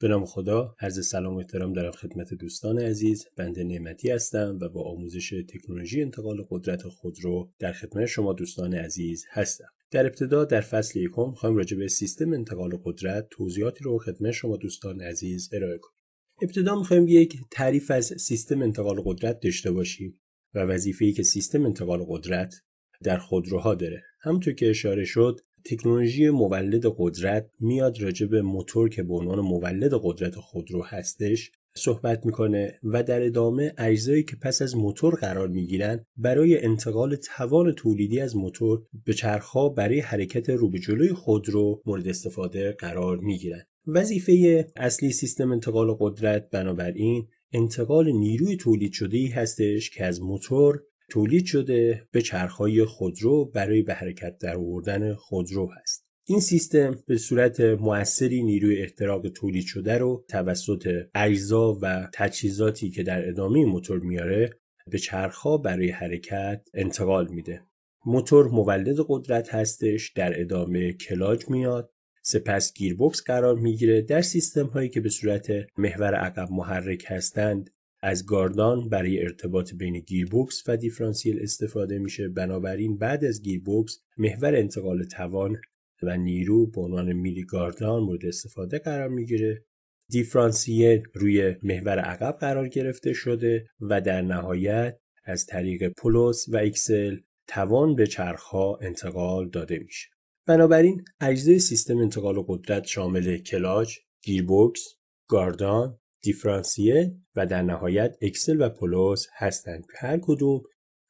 به نام خدا عرض سلام و احترام دارم خدمت دوستان عزیز بنده نعمتی هستم و با آموزش تکنولوژی انتقال قدرت خود رو در خدمت شما دوستان عزیز هستم در ابتدا در فصل یکم خواهیم راجع به سیستم انتقال قدرت توضیحاتی رو خدمت شما دوستان عزیز ارائه کنیم ابتدا میخوایم یک تعریف از سیستم انتقال قدرت داشته باشیم و وظیفه‌ای که سیستم انتقال قدرت در خودروها داره همونطور که اشاره شد تکنولوژی مولد قدرت میاد راجع به موتور که به عنوان مولد قدرت خودرو هستش صحبت میکنه و در ادامه اجزایی که پس از موتور قرار میگیرند برای انتقال توان تولیدی از موتور به چرخا برای حرکت رو به جلوی خودرو مورد استفاده قرار میگیرند وظیفه اصلی سیستم انتقال قدرت بنابراین انتقال نیروی تولید شده هستش که از موتور تولید شده به چرخهای خودرو برای به حرکت در آوردن خودرو هست این سیستم به صورت موثری نیروی احتراق تولید شده رو توسط اجزا و تجهیزاتی که در ادامه موتور میاره به چرخها برای حرکت انتقال میده موتور مولد قدرت هستش در ادامه کلاج میاد سپس گیربکس قرار میگیره در سیستم هایی که به صورت محور عقب محرک هستند از گاردان برای ارتباط بین گیربوکس و دیفرانسیل استفاده میشه بنابراین بعد از گیربوکس محور انتقال توان و نیرو به عنوان میلی گاردان مورد استفاده قرار میگیره دیفرانسیل روی محور عقب قرار گرفته شده و در نهایت از طریق پولوس و اکسل توان به چرخها انتقال داده میشه بنابراین اجزای سیستم انتقال قدرت شامل کلاچ گیربوکس گاردان دیفرانسیه و در نهایت اکسل و پولوس هستند که هر کدوم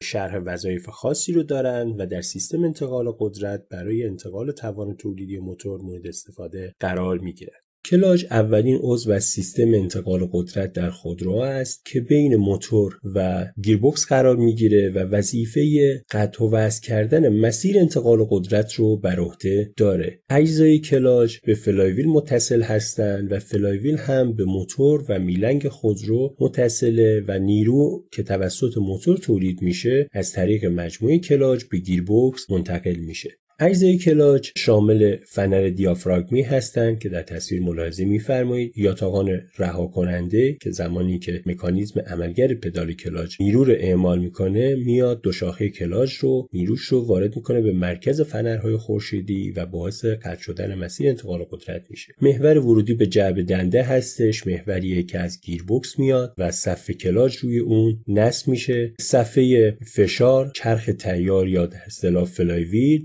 شرح وظایف خاصی رو دارند و در سیستم انتقال قدرت برای انتقال توان تولیدی موتور مورد استفاده قرار می گیرن. کلاج اولین عضو و سیستم انتقال قدرت در خودرو است که بین موتور و گیربکس قرار میگیره و وظیفه قطع و وصل کردن مسیر انتقال قدرت رو بر عهده داره اجزای کلاج به فلایویل متصل هستند و فلایویل هم به موتور و میلنگ خودرو متصله و نیرو که توسط موتور تولید میشه از طریق مجموعه کلاج به گیربکس منتقل میشه اجزای کلاچ شامل فنر دیافراگمی هستند که در تصویر ملاحظه میفرمایید یا تاقان رها کننده که زمانی که مکانیزم عملگر پدال کلاچ نیرو رو اعمال میکنه میاد دو شاخه کلاچ رو نیروش رو وارد میکنه به مرکز فنرهای خورشیدی و باعث قطع شدن مسیر انتقال قدرت میشه محور ورودی به جعب دنده هستش محوریه که از گیربکس میاد و صفه کلاچ روی اون نصب میشه صفحه فشار چرخ تیار یا در اصطلاح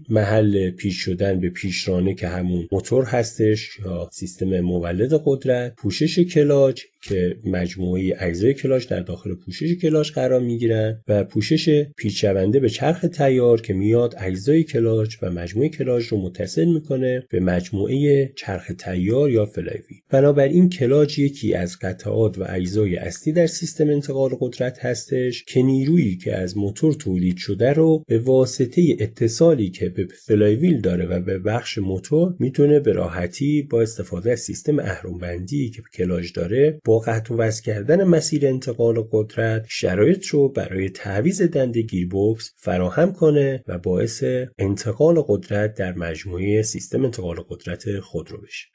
محل محل پیش شدن به پیشرانه که همون موتور هستش یا سیستم مولد قدرت پوشش کلاج که مجموعه اجزای کلاش در داخل پوشش کلاش قرار میگیرن و پوشش پیچونده به چرخ تیار که میاد اجزای کلاش و مجموعه کلاش رو متصل میکنه به مجموعه چرخ تیار یا فلایوی بنابراین کلاج یکی از قطعات و اجزای اصلی در سیستم انتقال قدرت هستش که نیرویی که از موتور تولید شده رو به واسطه اتصالی که به فلایویل داره و به بخش موتور میتونه به راحتی با استفاده از سیستم بندی که کلاژ داره با قطع و کردن مسیر انتقال قدرت شرایط رو برای تعویض دنده گیربکس فراهم کنه و باعث انتقال قدرت در مجموعه سیستم انتقال قدرت خودرو بشه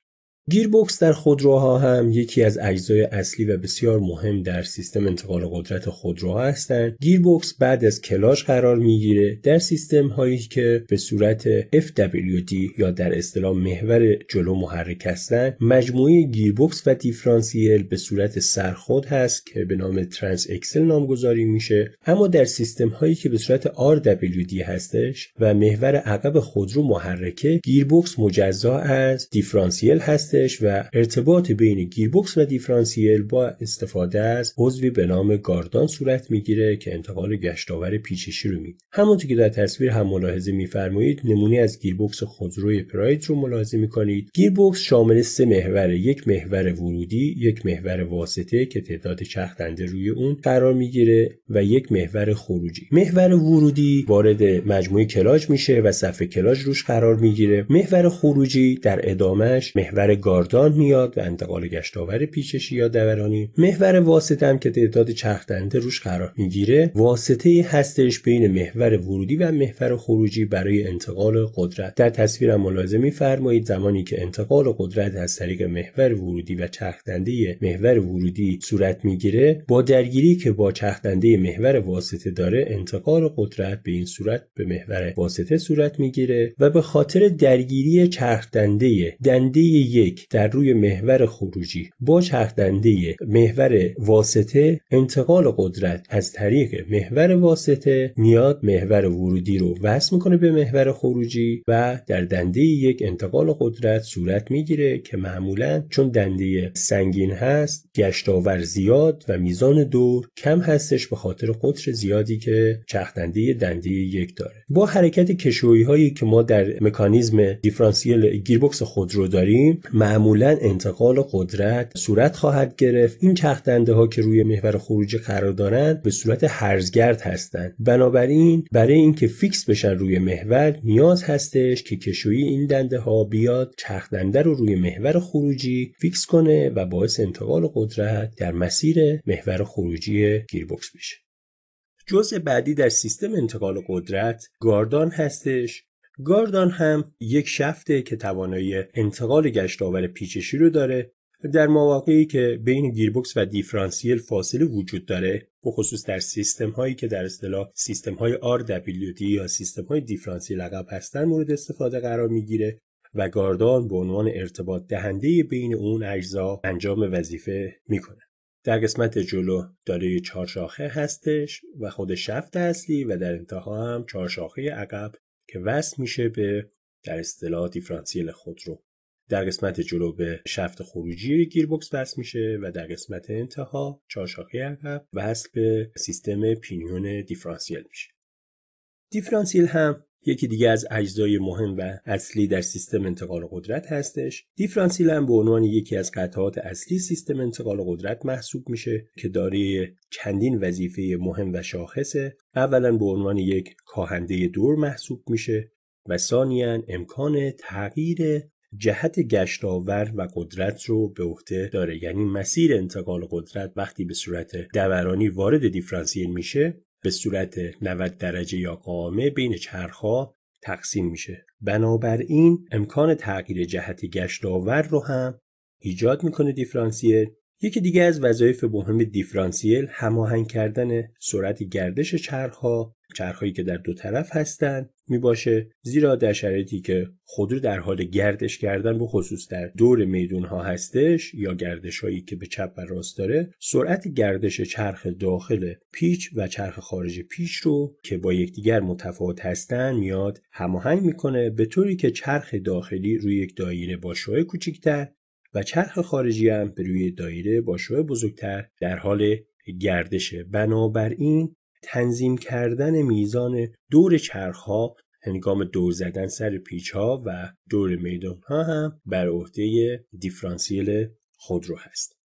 گیربکس در خودروها هم یکی از اجزای اصلی و بسیار مهم در سیستم انتقال قدرت خودروها هستند. گیربکس بعد از کلاش قرار میگیره در سیستم هایی که به صورت FWD یا در اصطلاح محور جلو محرک هستند. مجموعه گیربکس و دیفرانسیل به صورت سرخود هست که به نام ترانس اکسل نامگذاری میشه. اما در سیستم هایی که به صورت RWD هستش و محور عقب خودرو محرکه گیربکس مجزا از دیفرانسیل هست و ارتباط بین گیربکس و دیفرانسیل با استفاده از عضوی به نام گاردان صورت میگیره که انتقال گشتاور پیچشی رو میده همونطور که در تصویر هم ملاحظه میفرمایید نمونه از گیربکس خودروی پراید رو ملاحظه میکنید گیربکس شامل سه محور یک محور ورودی یک محور واسطه که تعداد دنده روی اون قرار میگیره و یک محور خروجی محور ورودی وارد مجموعه کلاج میشه و صفحه کلاج روش قرار میگیره محور خروجی در ادامش محور گاردان میاد و انتقال گشتاور پیچشی یا دورانی محور واسطه هم که تعداد چرخ روش قرار میگیره واسطه هستش بین محور ورودی و محور خروجی برای انتقال قدرت در تصویر هم ملاحظه میفرمایید زمانی که انتقال قدرت از طریق محور ورودی و چرخ دنده محور ورودی صورت میگیره با درگیری که با چرخ محور واسطه داره انتقال قدرت به این صورت به محور واسطه صورت میگیره و به خاطر درگیری چرخ دنده دنده یک در روی محور خروجی با چرخدنده محور واسطه انتقال قدرت از طریق محور واسطه میاد محور ورودی رو وصل میکنه به محور خروجی و در دنده یک انتقال قدرت صورت میگیره که معمولا چون دنده سنگین هست گشتاور زیاد و میزان دور کم هستش به خاطر قطر زیادی که چرخدنده دنده یک داره با حرکت کشویی هایی که ما در مکانیزم دیفرانسیل گیربکس خودرو داریم معمولا انتقال قدرت صورت خواهد گرفت این چرخ ها که روی محور خروجی قرار دارند به صورت هرزگرد هستند بنابراین برای اینکه فیکس بشن روی محور نیاز هستش که کشویی این دنده ها بیاد چرخ دنده رو روی محور خروجی فیکس کنه و باعث انتقال قدرت در مسیر محور خروجی گیربکس بشه جزء بعدی در سیستم انتقال قدرت گاردان هستش گاردان هم یک شفته که توانایی انتقال گشتاور پیچشی رو داره در مواقعی که بین گیربکس و دیفرانسیل فاصله وجود داره و خصوص در سیستم هایی که در اصطلاح سیستم های RWD یا سیستم های دیفرانسیل عقب هستن مورد استفاده قرار میگیره و گاردان به عنوان ارتباط دهنده بین اون اجزا انجام وظیفه میکنه در قسمت جلو دارای شاخه هستش و خود شفت اصلی و در انتها هم شاخه عقب که وصل میشه به در اصطلاح دیفرانسیل خود رو در قسمت جلو به شفت خروجی گیربکس وصل میشه و در قسمت انتها شاخه عقب وصل به سیستم پینیون دیفرانسیل میشه دیفرانسیل هم یکی دیگه از اجزای مهم و اصلی در سیستم انتقال قدرت هستش دیفرانسیل هم به عنوان یکی از قطعات اصلی سیستم انتقال قدرت محسوب میشه که دارای چندین وظیفه مهم و شاخصه اولا به عنوان یک کاهنده دور محسوب میشه و ثانیا امکان تغییر جهت گشتاور و قدرت رو به عهده داره یعنی مسیر انتقال قدرت وقتی به صورت دورانی وارد دیفرانسیل میشه به صورت 90 درجه یا قامه بین چرخها تقسیم میشه بنابراین امکان تغییر جهت گشتاور رو هم ایجاد میکنه دیفرانسیل یکی دیگه از وظایف مهم دیفرانسیل هماهنگ کردن سرعت گردش چرخها چرخهایی که در دو طرف هستند می باشه زیرا در شرایطی که خودرو در حال گردش کردن به خصوص در دور میدون ها هستش یا گردش هایی که به چپ و راست داره سرعت گردش چرخ داخل پیچ و چرخ خارج پیچ رو که با یکدیگر متفاوت هستن میاد هماهنگ میکنه به طوری که چرخ داخلی روی یک دایره با شعاع کوچکتر و چرخ خارجی هم به روی دایره با شوه بزرگتر در حال گردشه بنابراین تنظیم کردن میزان دور ها هنگام یعنی دور زدن سر پیچ ها و دور میدان ها هم بر عهده دیفرانسیل خودرو هست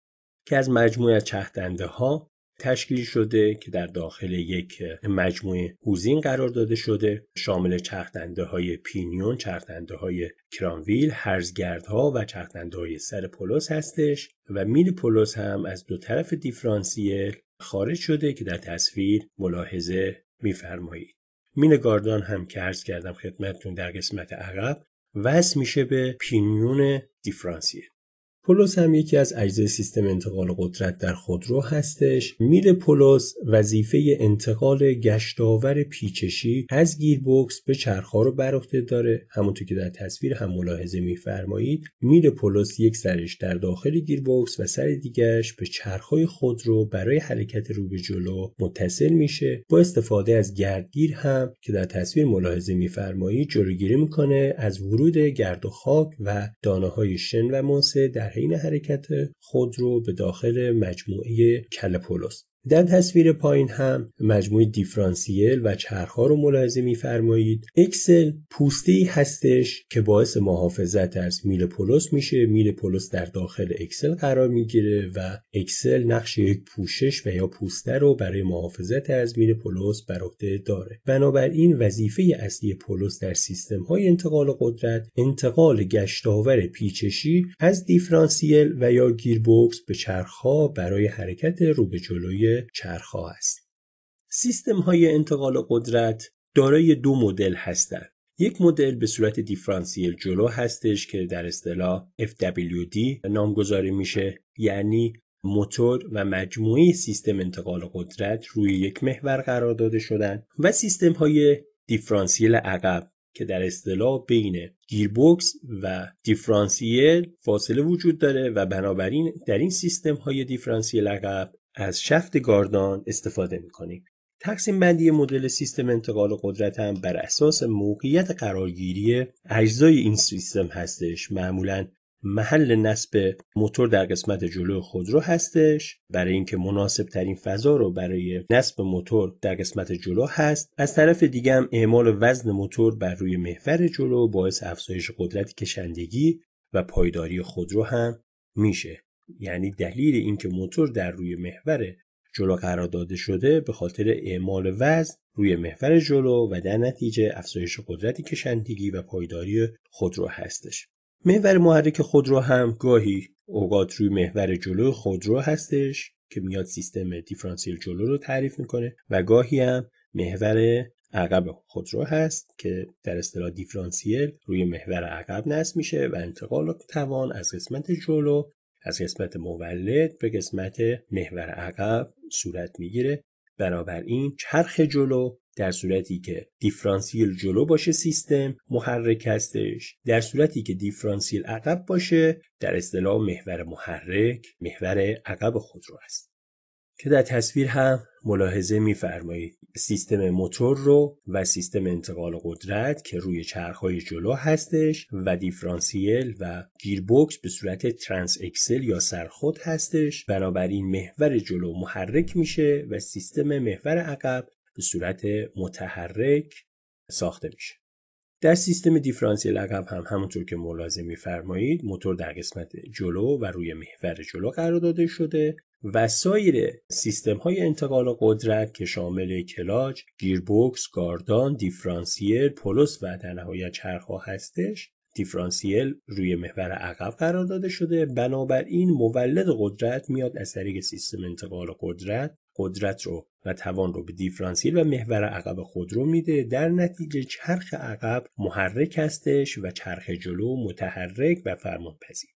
که از مجموعه چهدنده ها تشکیل شده که در داخل یک مجموعه هوزین قرار داده شده شامل چرخدنده های پینیون چرخدنده های کرانویل هرزگردها و چرخدنده های سر پولوس هستش و میل پولوس هم از دو طرف دیفرانسیل خارج شده که در تصویر ملاحظه میفرمایید میل گاردان هم که عرض کردم خدمتتون در قسمت عقب وصل میشه به پینیون دیفرانسیل پولس هم یکی از اجزای سیستم انتقال قدرت در خودرو هستش میل پولس وظیفه انتقال گشتاور پیچشی از گیربکس به چرخها رو بر داره همونطور که در تصویر هم ملاحظه میفرمایید میل پولس یک سرش در داخل گیربکس و سر دیگرش به چرخهای خودرو برای حرکت رو به جلو متصل میشه با استفاده از گردگیر هم که در تصویر ملاحظه میفرمایید جلوگیری میکنه از ورود گرد و خاک و دانه های شن و موسه در حین حرکت خود رو به داخل مجموعه کلپولس در تصویر پایین هم مجموعه دیفرانسیل و چرخها رو ملاحظه میفرمایید اکسل پوسته ای هستش که باعث محافظت از میل پولس میشه میل پولس در داخل اکسل قرار میگیره و اکسل نقش یک پوشش و یا پوسته رو برای محافظت از میل پولس بر عهده داره بنابراین وظیفه اصلی پولس در سیستم های انتقال قدرت انتقال گشتاور پیچشی از دیفرانسیل و یا گیربکس به چرخها برای حرکت رو به جلوی چرخها است. سیستم های انتقال قدرت دارای دو مدل هستند. یک مدل به صورت دیفرانسیل جلو هستش که در اصطلاح FWD نامگذاری میشه یعنی موتور و مجموعه سیستم انتقال قدرت روی یک محور قرار داده شدن و سیستم های دیفرانسیل عقب که در اصطلاح بین گیربوکس و دیفرانسیل فاصله وجود داره و بنابراین در این سیستم های دیفرانسیل عقب از شفت گاردان استفاده میکنیم تقسیم بندی مدل سیستم انتقال قدرت هم بر اساس موقعیت قرارگیری اجزای این سیستم هستش معمولا محل نصب موتور در قسمت جلو خودرو هستش برای اینکه مناسب ترین فضا رو برای نصب موتور در قسمت جلو هست از طرف دیگه هم اعمال وزن موتور بر روی محور جلو باعث افزایش قدرت کشندگی و پایداری خودرو هم میشه یعنی دلیل اینکه موتور در روی محور جلو قرار داده شده به خاطر اعمال وزن روی محور جلو و در نتیجه افزایش قدرت کشندگی و پایداری خودرو هستش محور محرک خودرو هم گاهی اوقات روی محور جلو خودرو هستش که میاد سیستم دیفرانسیل جلو رو تعریف میکنه و گاهی هم محور عقب خودرو هست که در اصطلاح دیفرانسیل روی محور عقب نصب میشه و انتقال توان از قسمت جلو از قسمت مولد به قسمت محور عقب صورت میگیره بنابراین چرخ جلو در صورتی که دیفرانسیل جلو باشه سیستم محرک هستش در صورتی که دیفرانسیل عقب باشه در اصطلاح محور محرک محور عقب خود رو است که در تصویر هم ملاحظه میفرمایید سیستم موتور رو و سیستم انتقال قدرت که روی چرخهای جلو هستش و دیفرانسیل و گیربکس به صورت ترانس اکسل یا سرخود هستش بنابراین محور جلو محرک میشه و سیستم محور عقب به صورت متحرک ساخته میشه در سیستم دیفرانسیل عقب هم همونطور که ملاحظه میفرمایید موتور در قسمت جلو و روی محور جلو قرار داده شده و سایر سیستم های انتقال قدرت که شامل کلاج، گیربکس، گاردان، دیفرانسیل، پولس و در نهایت ها هستش دیفرانسیل روی محور عقب قرار داده شده بنابراین مولد قدرت میاد از طریق سیستم انتقال قدرت قدرت رو و توان رو به دیفرانسیل و محور عقب رو میده در نتیجه چرخ عقب محرک هستش و چرخ جلو متحرک و فرمانپذیر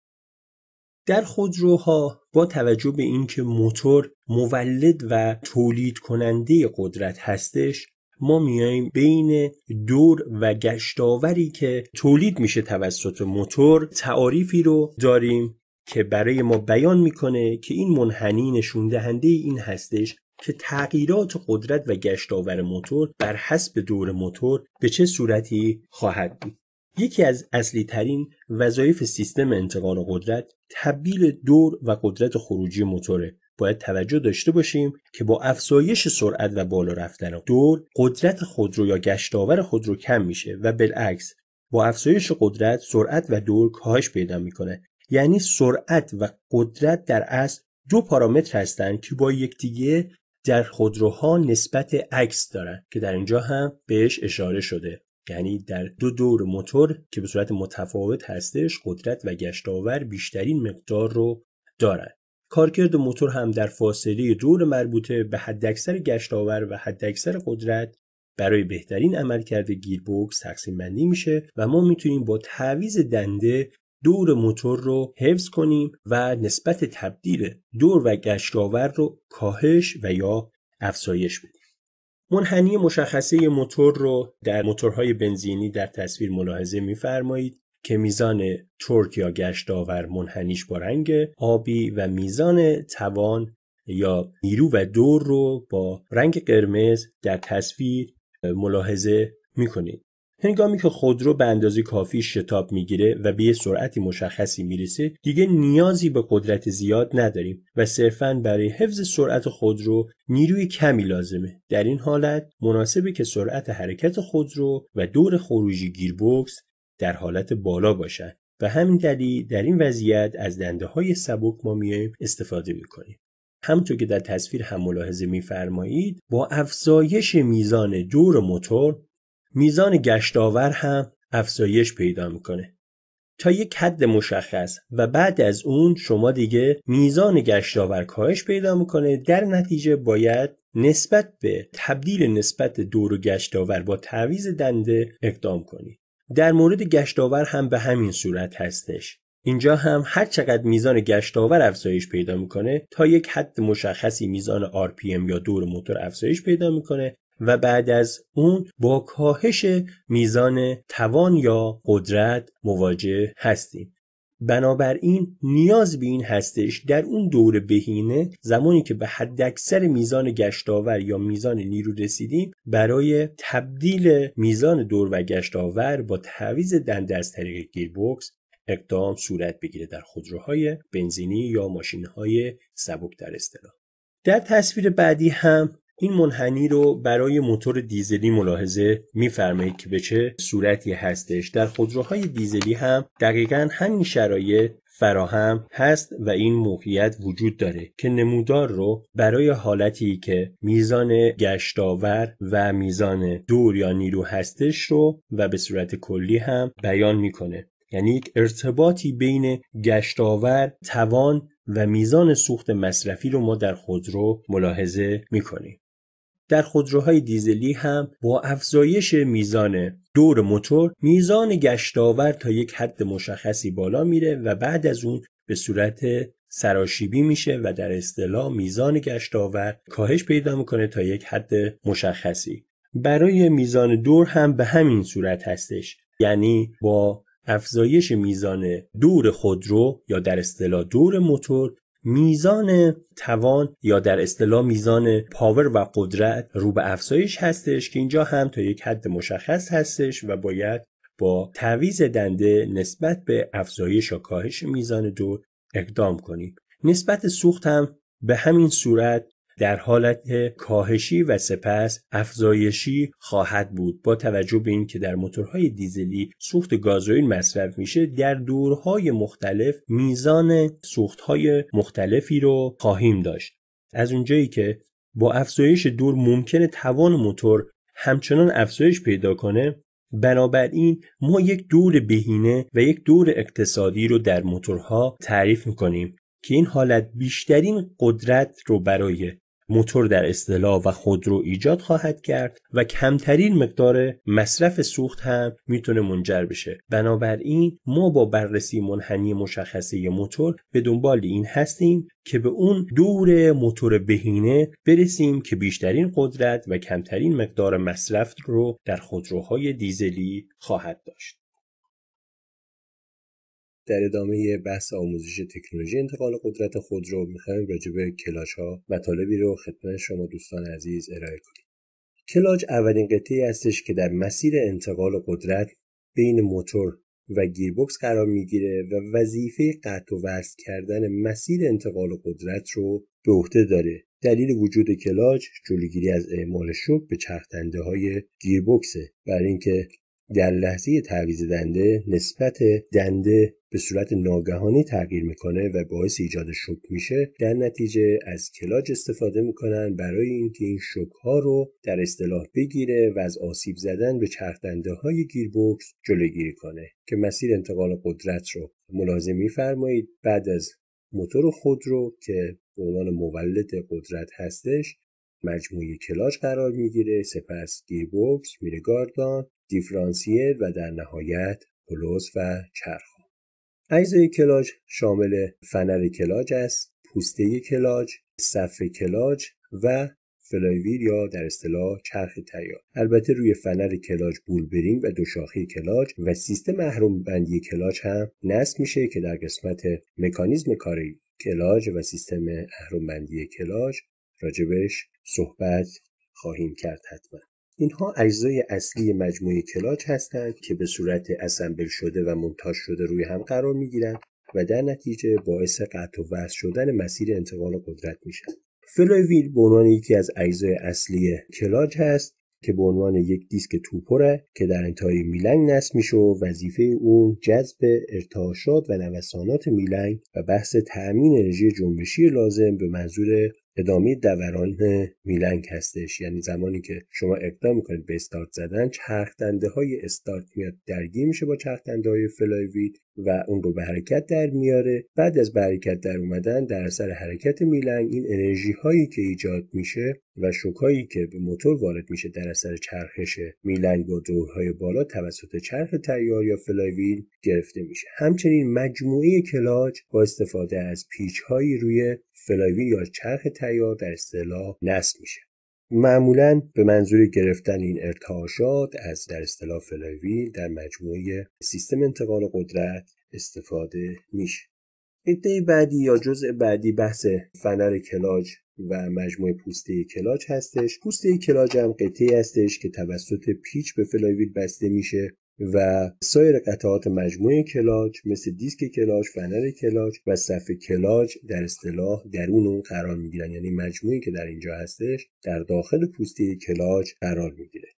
در خودروها با توجه به اینکه موتور مولد و تولید کننده قدرت هستش ما میاییم بین دور و گشتاوری که تولید میشه توسط موتور تعاریفی رو داریم که برای ما بیان میکنه که این منحنی نشون دهنده این هستش که تغییرات قدرت و گشتاور موتور بر حسب دور موتور به چه صورتی خواهد بود یکی از اصلی ترین وظایف سیستم انتقال قدرت تبدیل دور و قدرت خروجی موتوره باید توجه داشته باشیم که با افزایش سرعت و بالا رفتن دور قدرت خودرو یا گشتاور خودرو کم میشه و بالعکس با افزایش قدرت سرعت و دور کاهش پیدا میکنه یعنی سرعت و قدرت در اصل دو پارامتر هستند که با یکدیگه در خودروها نسبت عکس دارند که در اینجا هم بهش اشاره شده یعنی در دو دور موتور که به صورت متفاوت هستش قدرت و گشتاور بیشترین مقدار رو دارد کارکرد موتور هم در فاصله دور مربوطه به حداکثر گشتاور و حداکثر قدرت برای بهترین عملکرد گیربکس تقسیم بندی میشه و ما میتونیم با تعویز دنده دور موتور رو حفظ کنیم و نسبت تبدیل دور و گشتاور رو کاهش و یا افزایش بدیم منحنی مشخصه موتور رو در موتورهای بنزینی در تصویر ملاحظه میفرمایید که میزان تورک یا گشت منحنیش با رنگ آبی و میزان توان یا نیرو و دور رو با رنگ قرمز در تصویر ملاحظه میکنید هنگامی که خودرو به اندازه کافی شتاب میگیره و به سرعتی مشخصی میرسه دیگه نیازی به قدرت زیاد نداریم و صرفا برای حفظ سرعت خودرو نیروی کمی لازمه در این حالت مناسبه که سرعت حرکت خودرو و دور خروجی گیربکس در حالت بالا باشن و همین دلیل در این وضعیت از دنده های سبک ما میایم استفاده میکنیم همطور که در تصویر هم ملاحظه میفرمایید با افزایش میزان دور موتور میزان گشتاور هم افزایش پیدا میکنه تا یک حد مشخص و بعد از اون شما دیگه میزان گشتاور کاهش پیدا میکنه در نتیجه باید نسبت به تبدیل نسبت دور و گشتآور با تعویز دنده اقدام کنید در مورد گشتاور هم به همین صورت هستش اینجا هم هر چقدر میزان گشتاور افزایش پیدا میکنه تا یک حد مشخصی میزان RPM یا دور موتور افزایش پیدا میکنه و بعد از اون با کاهش میزان توان یا قدرت مواجه هستیم بنابراین نیاز به این هستش در اون دور بهینه زمانی که به حد اکثر میزان گشتاور یا میزان نیرو رسیدیم برای تبدیل میزان دور و گشتاور با تعویض دنده از طریق گیربکس اقدام صورت بگیره در خودروهای بنزینی یا ماشینهای سبک در اصطلاح در تصویر بعدی هم این منحنی رو برای موتور دیزلی ملاحظه میفرمایید که به چه صورتی هستش در خودروهای دیزلی هم دقیقا همین شرایط فراهم هست و این موقعیت وجود داره که نمودار رو برای حالتی که میزان گشتاور و میزان دور یا نیرو هستش رو و به صورت کلی هم بیان میکنه یعنی یک ارتباطی بین گشتاور توان و میزان سوخت مصرفی رو ما در خودرو ملاحظه میکنیم در خودروهای دیزلی هم با افزایش میزان دور موتور میزان گشتاور تا یک حد مشخصی بالا میره و بعد از اون به صورت سراشیبی میشه و در اصطلاح میزان گشتاور کاهش پیدا میکنه تا یک حد مشخصی برای میزان دور هم به همین صورت هستش یعنی با افزایش میزان دور خودرو یا در اصطلاح دور موتور میزان توان یا در اصطلاح میزان پاور و قدرت رو به افزایش هستش که اینجا هم تا یک حد مشخص هستش و باید با تعویز دنده نسبت به افزایش یا کاهش میزان دور اقدام کنیم نسبت سوخت هم به همین صورت در حالت کاهشی و سپس افزایشی خواهد بود با توجه به اینکه در موتورهای دیزلی سوخت گازوئیل مصرف میشه در دورهای مختلف میزان سوختهای مختلفی رو خواهیم داشت از اونجایی که با افزایش دور ممکن توان موتور همچنان افزایش پیدا کنه بنابراین ما یک دور بهینه و یک دور اقتصادی رو در موتورها تعریف میکنیم که این حالت بیشترین قدرت رو برای موتور در اصطلاح و خودرو ایجاد خواهد کرد و کمترین مقدار مصرف سوخت هم میتونه منجر بشه بنابراین ما با بررسی منحنی مشخصه موتور به دنبال این هستیم که به اون دور موتور بهینه برسیم که بیشترین قدرت و کمترین مقدار مصرف رو در خودروهای دیزلی خواهد داشت در ادامه بحث آموزش تکنولوژی انتقال قدرت خود رو میخوایم راجع به کلاج ها مطالبی رو خدمت شما دوستان عزیز ارائه کنیم کلاج اولین قطعه هستش که در مسیر انتقال قدرت بین موتور و گیربکس قرار میگیره و وظیفه قطع و وصل کردن مسیر انتقال قدرت رو به عهده داره دلیل وجود کلاج جلوگیری از اعمال شوک به چرخدنده های گیربکسه برای اینکه در لحظه تعویض دنده نسبت دنده به صورت ناگهانی تغییر میکنه و باعث ایجاد شک میشه در نتیجه از کلاج استفاده میکنن برای اینکه این شک ها رو در اصطلاح بگیره و از آسیب زدن به چرخدنده های گیربکس جلوگیری کنه که مسیر انتقال قدرت رو ملاحظه میفرمایید بعد از موتور خود رو که به عنوان مولد قدرت هستش مجموعه کلاج قرار میگیره سپس گیربکس میره گاردان دیفرانسیل و در نهایت پلوس و چرخ اجزای کلاج شامل فنر کلاج است پوسته کلاج صفحه کلاج و فلایویر یا در اصطلاح چرخ تیار. البته روی فنر کلاج بولبرینگ و دوشاخه کلاج و سیستم محروم بندی کلاج هم نصب میشه که در قسمت مکانیزم کار کلاج و سیستم اهرم بندی کلاج راجبش صحبت خواهیم کرد حتما اینها اجزای اصلی مجموعه کلاج هستند که به صورت اسمبل شده و مونتاژ شده روی هم قرار گیرند و در نتیجه باعث قطع و وصل شدن مسیر انتقال قدرت می شود. به عنوان یکی از اجزای اصلی کلاج هست که به عنوان یک دیسک توپره که در انتهای میلنگ نصب میشه و وظیفه اون جذب ارتعاشات و نوسانات میلنگ و بحث تأمین انرژی جنبشی لازم به منظور ادامه دوران میلنگ هستش یعنی زمانی که شما اقدام میکنید به استارت زدن چرخ های استارت میاد درگیر میشه با چرخ دنده های فلایوید و اون رو به حرکت در میاره بعد از به حرکت در اومدن در اثر حرکت میلنگ این انرژی هایی که ایجاد میشه و شوکایی که به موتور وارد میشه در اثر چرخش میلنگ با دورهای بالا توسط چرخ تیار یا فلایویل گرفته میشه همچنین مجموعه کلاج با استفاده از پیچ هایی روی فلایویل یا چرخ تیار در اصطلاح نصب میشه معمولا به منظور گرفتن این ارتعاشات از در اصطلاح فلایویل در مجموعه سیستم انتقال قدرت استفاده میشه ایده بعدی یا جزء بعدی بحث فنر کلاج و مجموعه پوسته کلاج هستش پوسته کلاج هم قطعی هستش که توسط پیچ به فلایویل بسته میشه و سایر قطعات مجموعه کلاج مثل دیسک کلاج، فنر کلاج و صفحه کلاج در اصطلاح درون اون قرار میگیرن یعنی مجموعی که در اینجا هستش در داخل پوسته کلاج قرار میگیره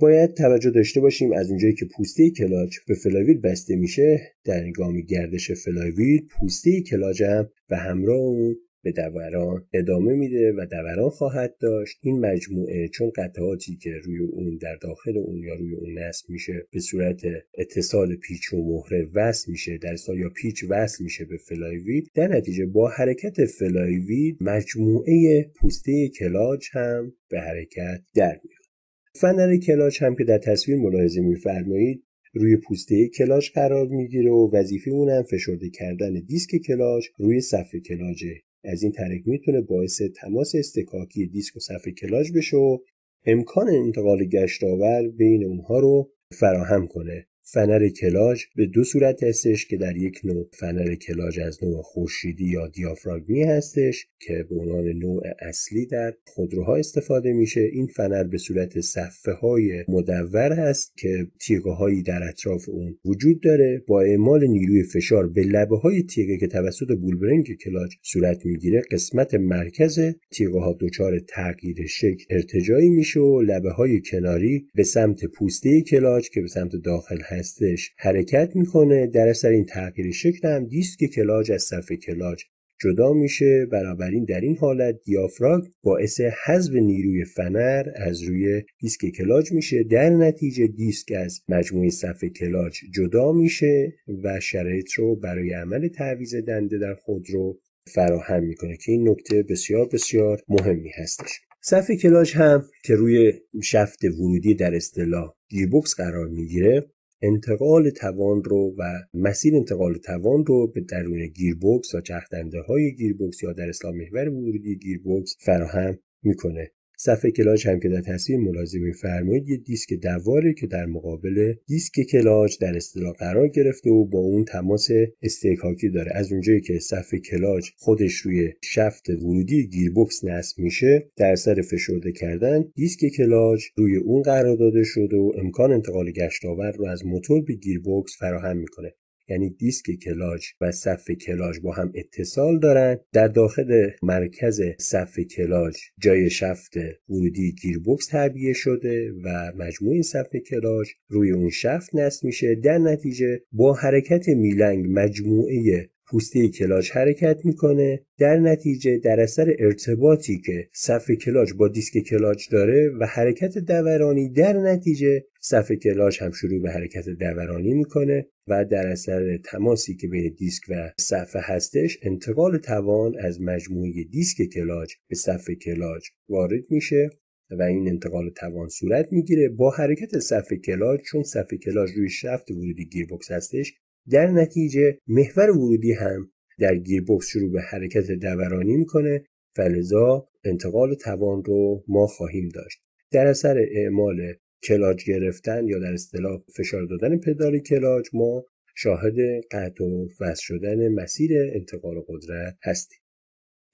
باید توجه داشته باشیم از اونجایی که پوسته کلاج به فلاویل بسته میشه در هنگام گردش فلاویل پوسته کلاج هم به همراه اون به دوران ادامه میده و دوران خواهد داشت این مجموعه چون قطعاتی که روی اون در داخل اون یا روی اون نصب میشه به صورت اتصال پیچ و مهره وصل میشه در یا پیچ وصل میشه به فلایوید در نتیجه با حرکت فلایوید مجموعه پوسته کلاج هم به حرکت در میاد فنر کلاج هم که در تصویر ملاحظه میفرمایید روی پوسته کلاش قرار میگیره و وظیفه اون فشرده کردن دیسک کلاش روی صفحه کلاجه از این طریق میتونه باعث تماس استکاکی دیسک و صفحه کلاج بشه و امکان انتقال گشتاور بین اونها رو فراهم کنه فنر کلاج به دو صورت هستش که در یک نوع فنر کلاج از نوع خورشیدی یا دیافراگمی هستش که به عنوان نوع اصلی در خودروها استفاده میشه این فنر به صورت صفحه های مدور هست که تیغه هایی در اطراف اون وجود داره با اعمال نیروی فشار به لبه های تیغه که توسط بولبرنگ کلاج صورت میگیره قسمت مرکز تیغه ها دچار تغییر شکل ارتجایی میشه و لبه های کناری به سمت پوسته کلاج که به سمت داخل هستش حرکت میکنه در اثر این تغییر شکل هم دیسک کلاج از صفحه کلاج جدا میشه بنابراین در این حالت دیافراگ باعث حذف نیروی فنر از روی دیسک کلاج میشه در نتیجه دیسک از مجموعه صفحه کلاج جدا میشه و شرایط رو برای عمل تعویض دنده در خودرو فراهم میکنه که این نکته بسیار بسیار مهمی هستش صفحه کلاج هم که روی شفت ورودی در اصطلاح گیربکس قرار میگیره انتقال توان رو و مسیر انتقال توان رو به درون گیربکس و چرخ های گیربکس یا در اسلام محور ورودی گیربکس فراهم میکنه صفحه کلاج هم که در تصویر ملاحظه میفرمایید یه دیسک دواره که در مقابل دیسک کلاج در اصطلاح قرار گرفته و با اون تماس استیکاکی داره از اونجایی که صفحه کلاج خودش روی شفت ورودی گیربکس نصب میشه در سر فشرده کردن دیسک کلاج روی اون قرار داده شده و امکان انتقال گشتاور رو از موتور به گیربکس فراهم میکنه یعنی دیسک کلاج و صف کلاج با هم اتصال دارند در داخل مرکز صف کلاج جای شفت ورودی گیربکس تعبیه شده و مجموع صف کلاج روی اون شفت نصب میشه در نتیجه با حرکت میلنگ مجموعه پوسته کلاج حرکت میکنه در نتیجه در اثر ارتباطی که صفحه کلاج با دیسک کلاج داره و حرکت دورانی در نتیجه صفحه کلاج هم شروع به حرکت دورانی میکنه و در اثر تماسی که بین دیسک و صفحه هستش انتقال توان از مجموعه دیسک کلاج به صفحه کلاج وارد میشه و این انتقال توان صورت میگیره با حرکت صفحه کلاج چون صفحه کلاج روی شفت ورودی گیربکس هستش در نتیجه محور ورودی هم در گیربکس شروع به حرکت دورانی میکنه و لذا انتقال توان رو ما خواهیم داشت در اثر اعمال کلاج گرفتن یا در اصطلاح فشار دادن پدال کلاج ما شاهد قطع و وصل شدن مسیر انتقال قدرت هستیم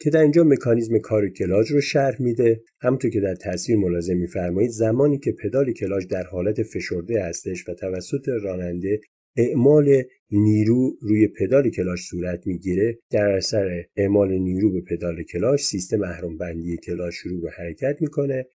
که در اینجا مکانیزم کار کلاج رو شرح میده همونطور که در تصویر ملاحظه میفرمایید زمانی که پدال کلاج در حالت فشرده هستش و توسط راننده اعمال نیرو روی پدال کلاش صورت میگیره در اثر اعمال نیرو به پدال کلاش سیستم اهرم بندی کلاش شروع به حرکت میکنه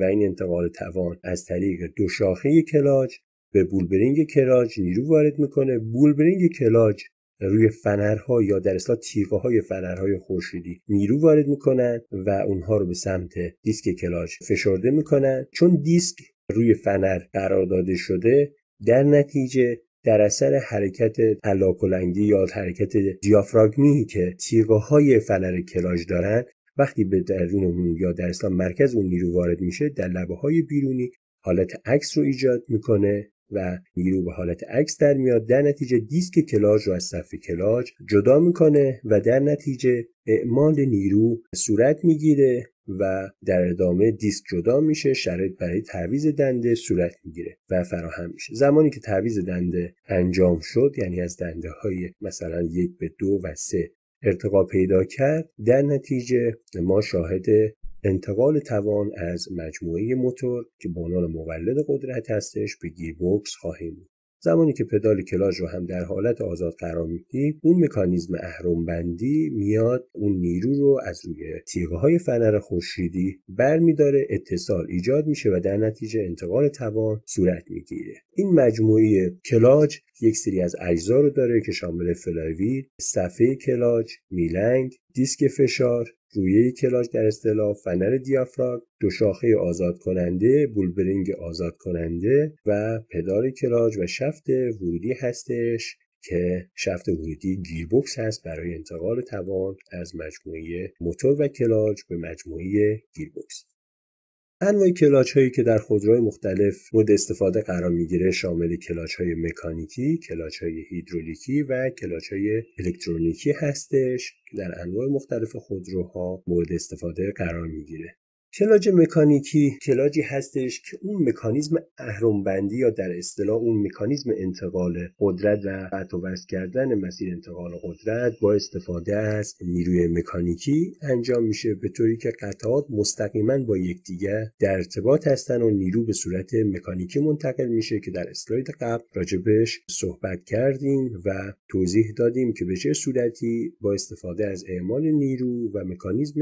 و این انتقال توان از طریق دو شاخه کلاج به بولبرینگ کلاج نیرو وارد میکنه بولبرینگ کلاج روی فنرها یا در اصلا تیغه های فنرهای خورشیدی نیرو وارد میکنن و اونها رو به سمت دیسک کلاج فشرده میکنن چون دیسک روی فنر قرار داده شده در نتیجه در اثر حرکت پلاکلنگی یا حرکت دیافراگمی که تیغه های فنر کلاژ دارند وقتی به درون اون یا در اصلا مرکز اون نیرو وارد میشه در لبه های بیرونی حالت عکس رو ایجاد میکنه و نیرو به حالت عکس در میاد در نتیجه دیسک کلاج رو از صفحه کلاج جدا میکنه و در نتیجه اعمال نیرو صورت میگیره و در ادامه دیسک جدا میشه شرایط برای تعویض دنده صورت میگیره و فراهم میشه زمانی که تعویض دنده انجام شد یعنی از دنده های مثلا یک به دو و سه ارتقا پیدا کرد در نتیجه ما شاهد انتقال توان از مجموعه موتور که بانال مولد قدرت هستش به گیربکس خواهیم بود زمانی که پدال کلاج رو هم در حالت آزاد قرار میدی اون مکانیزم بندی میاد اون نیرو رو از روی تیغه های فنر خورشیدی برمیداره اتصال ایجاد میشه و در نتیجه انتقال توان صورت میگیره این مجموعه کلاج یک سری از اجزا رو داره که شامل فلاوید صفحه کلاج میلنگ دیسک فشار رویه کلاژ در اصطلاح فنر دیافراگ دو شاخه آزاد کننده بولبرینگ آزاد کننده و پدال کلاژ و شفت ورودی هستش که شفت ورودی بوکس هست برای انتقال توان از مجموعه موتور و کلاج به مجموعه بوکس. انواع کلاچ هایی که در خودروهای مختلف مورد استفاده قرار میگیره شامل کلاچ های مکانیکی، کلاچ های هیدرولیکی و کلاچ های الکترونیکی هستش که در انواع مختلف خودروها مورد استفاده قرار میگیره. کلاج مکانیکی کلاجی هستش که اون مکانیزم بندی یا در اصطلاح اون مکانیزم انتقال قدرت و قطع کردن مسیر انتقال قدرت با استفاده از نیروی مکانیکی انجام میشه به طوری که قطعات مستقیما با یکدیگر در ارتباط هستن و نیرو به صورت مکانیکی منتقل میشه که در اسلاید قبل راجبش صحبت کردیم و توضیح دادیم که به چه صورتی با استفاده از اعمال نیرو و مکانیزم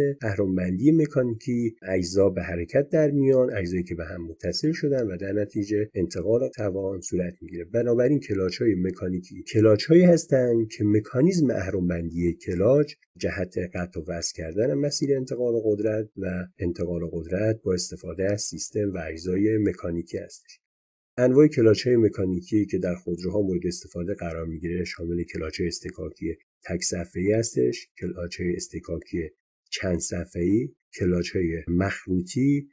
بندی مکانیکی اجزا به حرکت در میان اجزایی که به هم متصل شدن و در نتیجه انتقال توان صورت میگیره بنابراین کلاچ های مکانیکی کلاچ هایی هستند که مکانیزم اهرمبندی کلاچ جهت قطع و وصل کردن مسیر انتقال و قدرت و انتقال قدرت با استفاده از سیستم و اجزای مکانیکی هستش انواع کلاچ های مکانیکی که در خودروها مورد استفاده قرار میگیره شامل کلاچ استکاکی تک صفحه‌ای هستش، کلاچ استکاکی چند کلاچ های مخروطی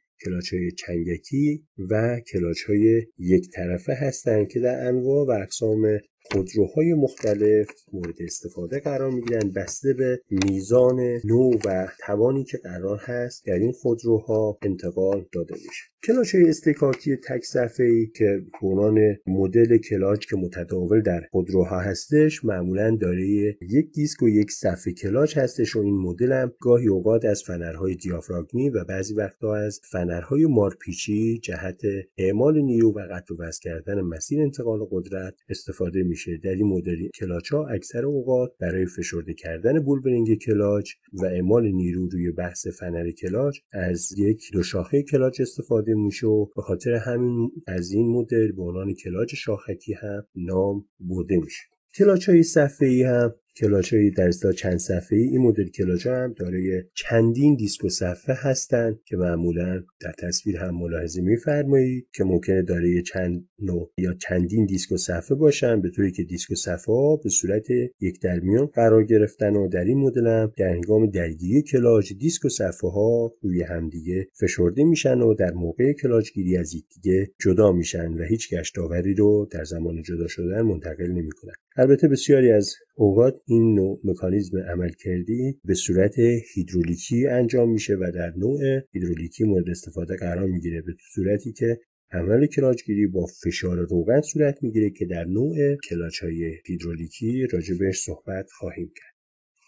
چنگکی و کلاچ های یک طرفه هستند که در انواع و اقسام خودروهای مختلف مورد استفاده قرار میگیرن بسته به میزان نوع و توانی که قرار هست در این خودروها انتقال داده میشه کلاچ های استکاکی تک صفحه ای که عنوان مدل کلاچ که متداول در خودروها هستش معمولا داره یک دیسک و یک صفحه کلاچ هستش و این مدل هم گاهی اوقات از فنرهای دیافراگمی و بعضی وقتها از فنرهای مارپیچی جهت اعمال نیرو و قطع و وصل کردن مسیر انتقال قدرت استفاده می میشه در این مدل کلاچ ها اکثر اوقات برای فشرده کردن بولبرینگ کلاچ و اعمال نیرو روی بحث فنر کلاچ از یک دو شاخه کلاچ استفاده میشه و به خاطر همین از این مدل به عنوان کلاچ شاخکی هم نام برده میشه کلاچ های صفحه ای هم کلاچ درستا در چند صفحه ای این مدل کلاچ هم دارای چندین دیسک و صفحه هستند که معمولا در تصویر هم ملاحظه میفرمایید که ممکنه دارای چند نوع یا چندین دیسک و صفحه باشن به طوری که دیسک و صفحه ها به صورت یک در میان قرار گرفتن و در این مدل هم در هنگام درگیری کلاچ دیسک و صفحه ها روی همدیگه فشرده میشن و در موقع کلاچ گیری از یکدیگه جدا میشن و هیچ گشتاوری رو در زمان جدا شدن منتقل نمیکنن البته بسیاری از اوقات این نوع مکانیزم عمل کردی به صورت هیدرولیکی انجام میشه و در نوع هیدرولیکی مورد استفاده قرار میگیره به صورتی که عمل کلاچگیری با فشار روغن صورت میگیره که در نوع کلاچ های هیدرولیکی راجبش صحبت خواهیم کرد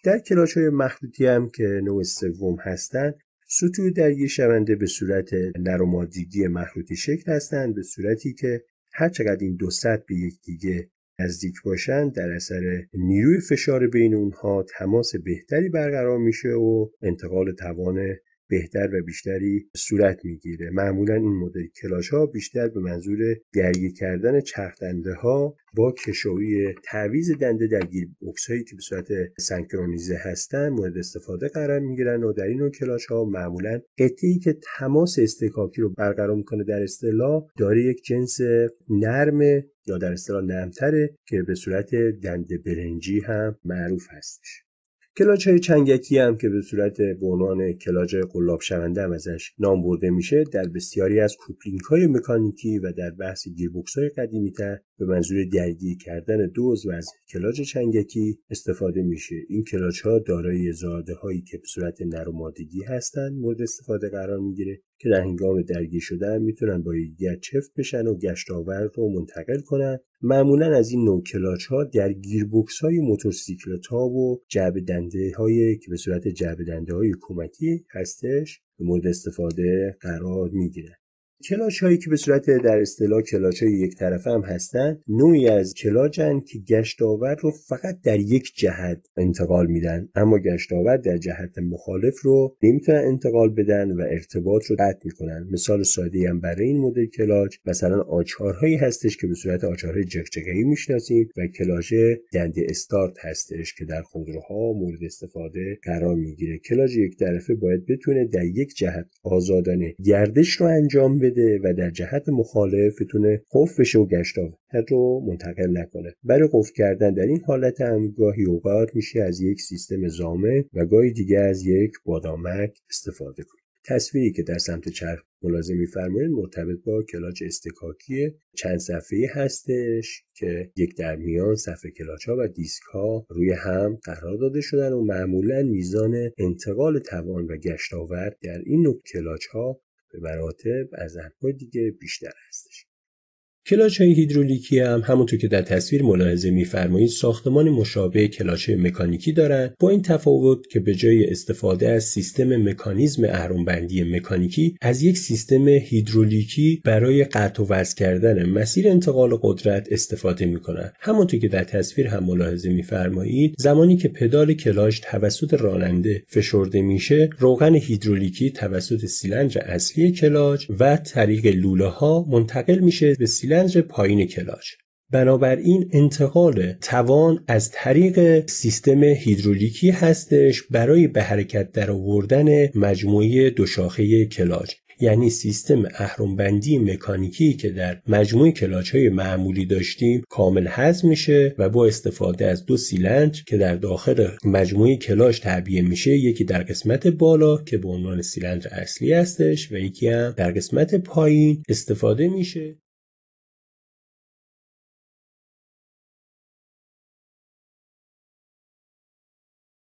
در کلاچ های مخلوطی هم که نوع سوم هستند سطوح درگیر شونده به صورت نرومادیگی مخلوطی شکل هستند به صورتی که هرچقدر این دو سطح به یکدیگه نزدیک باشند در اثر نیروی فشار بین اونها تماس بهتری برقرار میشه و انتقال توان بهتر و بیشتری صورت میگیره معمولا این مدل کلاش ها بیشتر به منظور درگیر کردن چرخ ها با کشویی تعویز دنده گیر بوکس هایی که به صورت سنکرونیزه هستن مورد استفاده قرار میگیرن و در این نوع کلاش ها معمولا قطعی که تماس استکاکی رو برقرار میکنه در اصطلاح داره یک جنس نرم یا در اصطلاح نرمتره که به صورت دنده برنجی هم معروف هستش کلاچ های چنگکی هم که به صورت به عنوان کلاج قلاب شونده هم ازش نام برده میشه در بسیاری از کوپلینگ های مکانیکی و در بحث گیربکس های قدیمی تر به منظور درگیر کردن دوز و از کلاج چنگکی استفاده میشه این کلاچ ها دارای زاده هایی که به صورت نرمادگی هستند مورد استفاده قرار میگیره که در هنگام درگیر شدن میتونن با یک چفت بشن و گشتاور رو منتقل کنن معمولا از این نوع کلاچ ها در بوکس های موتورسیکلت ها و جعب دنده های که به صورت جعب دنده های کمکی هستش به مورد استفاده قرار میگیرن کلاچ هایی که به صورت در اصطلاح کلاچ های یک طرفه هم هستن نوعی از کلاچن که گشتاور رو فقط در یک جهت انتقال میدن اما گشتاور در جهت مخالف رو نمیتونن انتقال بدن و ارتباط رو قطع میکنن مثال ساده هم برای این مدل کلاچ مثلا آچارهایی هستش که به صورت آچارهای جگجگهی میشناسیم و کلاچ دند استارت هستش که در خودروها مورد استفاده قرار میگیره کلاچ یک طرفه باید بتونه در یک جهت آزادانه گردش رو انجام بده و در جهت مخالف بتونه قف بشه و گشتاوت رو منتقل نکنه برای قف کردن در این حالت هم گاهی اوقات میشه از یک سیستم زامه و گاهی دیگه از یک بادامک استفاده کنید تصویری که در سمت چرخ ملازمی میفرمایید مرتبط با کلاچ استکاکی چند صفحه هستش که یک در میان صفحه کلاچ ها و دیسک ها روی هم قرار داده شدن و معمولا میزان انتقال توان و آورد در این نوع کلاچ ها به مراتب از ارقام دیگه بیشتر هستش کلاچ های هیدرولیکی هم همونطور که در تصویر ملاحظه میفرمایید ساختمان مشابه کلاچ مکانیکی دارند با این تفاوت که به جای استفاده از سیستم مکانیزم بندی مکانیکی از یک سیستم هیدرولیکی برای قطع و وصل کردن مسیر انتقال قدرت استفاده میکنند همونطور که در تصویر هم ملاحظه میفرمایید زمانی که پدال کلاچ توسط راننده فشرده میشه روغن هیدرولیکی توسط سیلندر اصلی کلاچ و طریق لوله ها منتقل میشه به سیلندر پایین کلاچ بنابراین انتقال توان از طریق سیستم هیدرولیکی هستش برای به حرکت در آوردن مجموعه دوشاخه کلاچ یعنی سیستم بندی مکانیکی که در مجموعه کلاچ های معمولی داشتیم کامل حذف میشه و با استفاده از دو سیلندر که در داخل مجموعه کلاچ تعبیه میشه یکی در قسمت بالا که به عنوان سیلندر اصلی هستش و یکی هم در قسمت پایین استفاده میشه